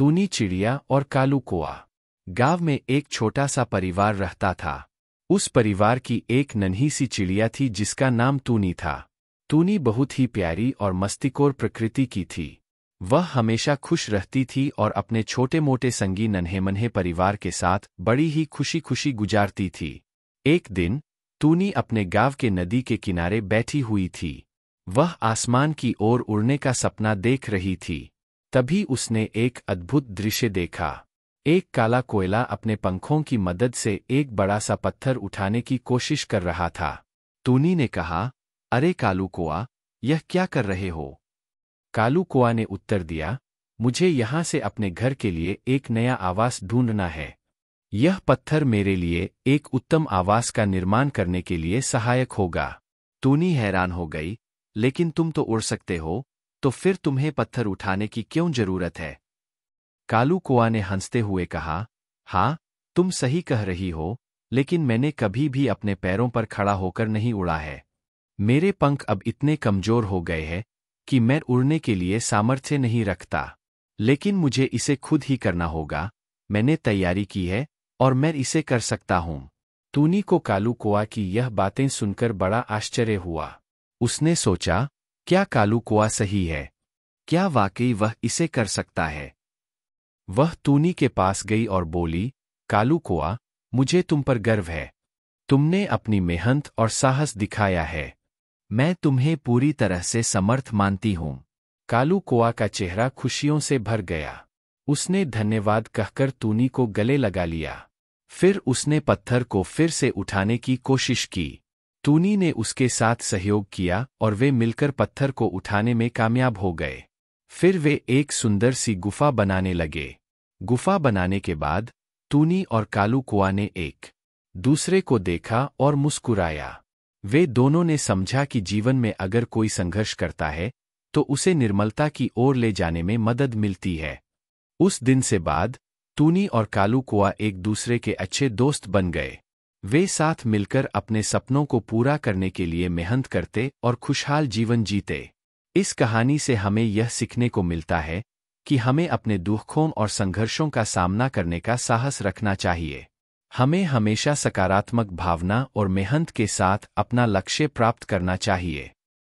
तूनी चिड़िया और कालू कोआ गांव में एक छोटा सा परिवार रहता था उस परिवार की एक नन्ही सी चिड़िया थी जिसका नाम तूनी था तूनी बहुत ही प्यारी और मस्तिकोर प्रकृति की थी वह हमेशा खुश रहती थी और अपने छोटे मोटे संगी नन्हे मन्हे परिवार के साथ बड़ी ही खुशी खुशी गुजारती थी एक दिन तूनी अपने गांव के नदी के किनारे बैठी हुई थी वह आसमान की ओर उड़ने का सपना देख रही थी तभी उसने एक अद्भुत दृश्य देखा एक काला कोयला अपने पंखों की मदद से एक बड़ा सा पत्थर उठाने की कोशिश कर रहा था तूनी ने कहा अरे कालू कुआ यह क्या कर रहे हो कालू कुआ ने उत्तर दिया मुझे यहां से अपने घर के लिए एक नया आवास ढूंढना है यह पत्थर मेरे लिए एक उत्तम आवास का निर्माण करने के लिए सहायक होगा तूनी हैरान हो गई लेकिन तुम तो उड़ सकते हो तो फिर तुम्हें पत्थर उठाने की क्यों जरूरत है कालू कुआ ने हंसते हुए कहा हाँ तुम सही कह रही हो लेकिन मैंने कभी भी अपने पैरों पर खड़ा होकर नहीं उड़ा है मेरे पंख अब इतने कमजोर हो गए हैं कि मैं उड़ने के लिए सामर्थ्य नहीं रखता लेकिन मुझे इसे खुद ही करना होगा मैंने तैयारी की है और मैं इसे कर सकता हूँ तूनी को कालू कुआ की यह बातें सुनकर बड़ा आश्चर्य हुआ उसने सोचा क्या कालू कुआ सही है क्या वाकई वह इसे कर सकता है वह तूनी के पास गई और बोली कालू कुआ मुझे तुम पर गर्व है तुमने अपनी मेहनत और साहस दिखाया है मैं तुम्हें पूरी तरह से समर्थ मानती हूं कालू कुआ का चेहरा खुशियों से भर गया उसने धन्यवाद कहकर तूनी को गले लगा लिया फिर उसने पत्थर को फिर से उठाने की कोशिश की टूनी ने उसके साथ सहयोग किया और वे मिलकर पत्थर को उठाने में कामयाब हो गए फिर वे एक सुंदर सी गुफा बनाने लगे गुफा बनाने के बाद टूनी और कालू कुआ ने एक दूसरे को देखा और मुस्कुराया वे दोनों ने समझा कि जीवन में अगर कोई संघर्ष करता है तो उसे निर्मलता की ओर ले जाने में मदद मिलती है उस दिन से बाद टूनी और कालू कुआ एक दूसरे के अच्छे दोस्त बन गए वे साथ मिलकर अपने सपनों को पूरा करने के लिए मेहनत करते और खुशहाल जीवन जीते इस कहानी से हमें यह सीखने को मिलता है कि हमें अपने दुखों और संघर्षों का सामना करने का साहस रखना चाहिए हमें हमेशा सकारात्मक भावना और मेहनत के साथ अपना लक्ष्य प्राप्त करना चाहिए